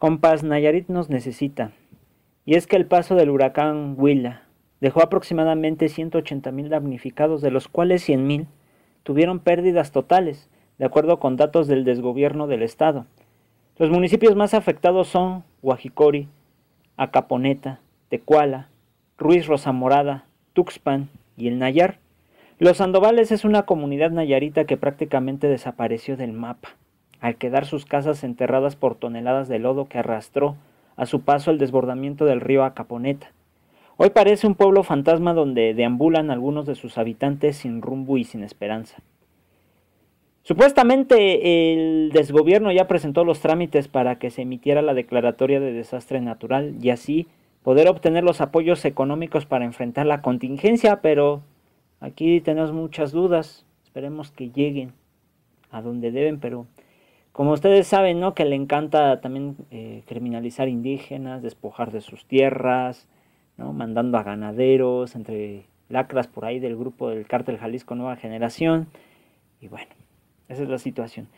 Compas, Nayarit nos necesita. Y es que el paso del huracán Huila dejó aproximadamente 180 mil damnificados, de los cuales 100 mil tuvieron pérdidas totales, de acuerdo con datos del desgobierno del Estado. Los municipios más afectados son Guajicori, Acaponeta, Tecuala, Ruiz Morada, Tuxpan y el Nayar. Los Sandovales es una comunidad nayarita que prácticamente desapareció del mapa al quedar sus casas enterradas por toneladas de lodo que arrastró a su paso el desbordamiento del río Acaponeta. Hoy parece un pueblo fantasma donde deambulan algunos de sus habitantes sin rumbo y sin esperanza. Supuestamente el desgobierno ya presentó los trámites para que se emitiera la declaratoria de desastre natural y así poder obtener los apoyos económicos para enfrentar la contingencia, pero aquí tenemos muchas dudas. Esperemos que lleguen a donde deben, pero como ustedes saben, ¿no? Que le encanta también eh, criminalizar indígenas, despojar de sus tierras, ¿no? Mandando a ganaderos, entre lacras por ahí del grupo del cártel Jalisco Nueva Generación. Y bueno, esa es la situación.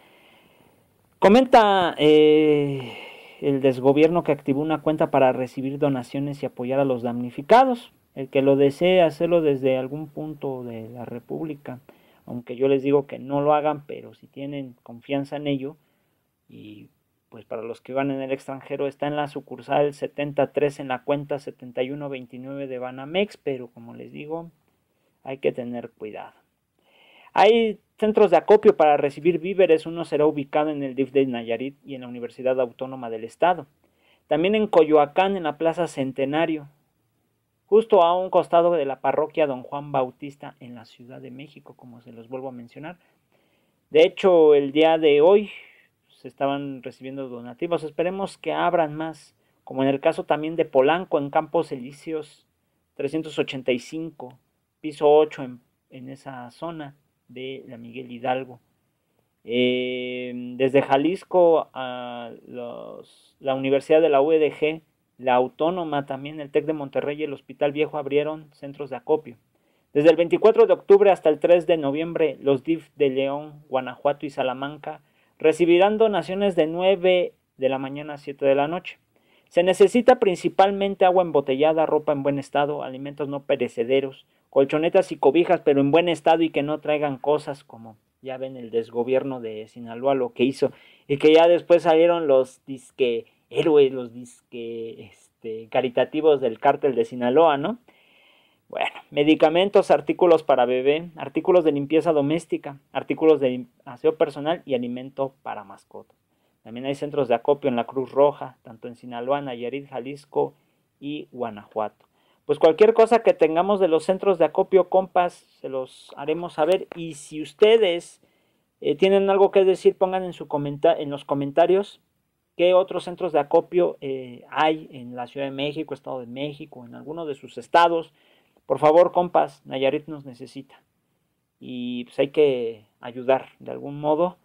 Comenta eh, el desgobierno que activó una cuenta para recibir donaciones y apoyar a los damnificados. El que lo desee hacerlo desde algún punto de la República aunque yo les digo que no lo hagan, pero si tienen confianza en ello, y pues para los que van en el extranjero está en la sucursal 73 en la cuenta 7129 de Banamex, pero como les digo, hay que tener cuidado. Hay centros de acopio para recibir víveres, uno será ubicado en el DIF de Nayarit y en la Universidad Autónoma del Estado. También en Coyoacán, en la Plaza Centenario, justo a un costado de la parroquia Don Juan Bautista en la Ciudad de México, como se los vuelvo a mencionar. De hecho, el día de hoy se estaban recibiendo donativos. Esperemos que abran más, como en el caso también de Polanco en Campos Elíseos 385, piso 8 en, esa zona de la Miguel Hidalgo. Eh, desde Jalisco a la Universidad de la UDG e la Autónoma, también el TEC de Monterrey y el Hospital Viejo abrieron centros de acopio. Desde el 24 de octubre hasta el 3 de noviembre, los DIF de León, Guanajuato y Salamanca recibirán donaciones de 9 de la mañana a 7 de la noche. Se necesita principalmente agua embotellada, ropa en buen estado, alimentos no perecederos, colchonetas y cobijas, pero en buen estado y que no traigan cosas como ya ven el desgobierno de Sinaloa lo que hizo y que ya después salieron los disque héroes, los disque este, caritativos del cártel de Sinaloa, ¿no? Bueno, medicamentos, artículos para bebé, artículos de limpieza doméstica, artículos de aseo personal y alimento para mascotas. También hay centros de acopio en la Cruz Roja, tanto en Sinaloa, Nayarit, Jalisco y Guanajuato. Pues cualquier cosa que tengamos de los centros de acopio, compas, se los haremos saber. Y si ustedes eh, tienen algo que decir, pongan en, su en los comentarios qué otros centros de acopio eh, hay en la Ciudad de México, Estado de México, en alguno de sus estados. Por favor, compas, Nayarit nos necesita. Y pues hay que ayudar de algún modo,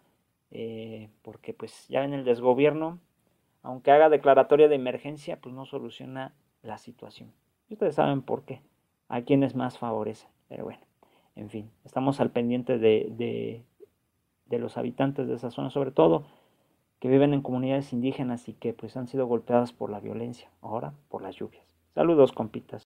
eh, porque pues ya en el desgobierno, aunque haga declaratoria de emergencia, pues no soluciona la situación. ustedes saben por qué, a quienes más favorecen. Pero bueno, en fin, estamos al pendiente de los habitantes de esa zona, sobre todo que viven en comunidades indígenas y que pues han sido golpeadas por la violencia, ahora por las lluvias. Saludos, compitas.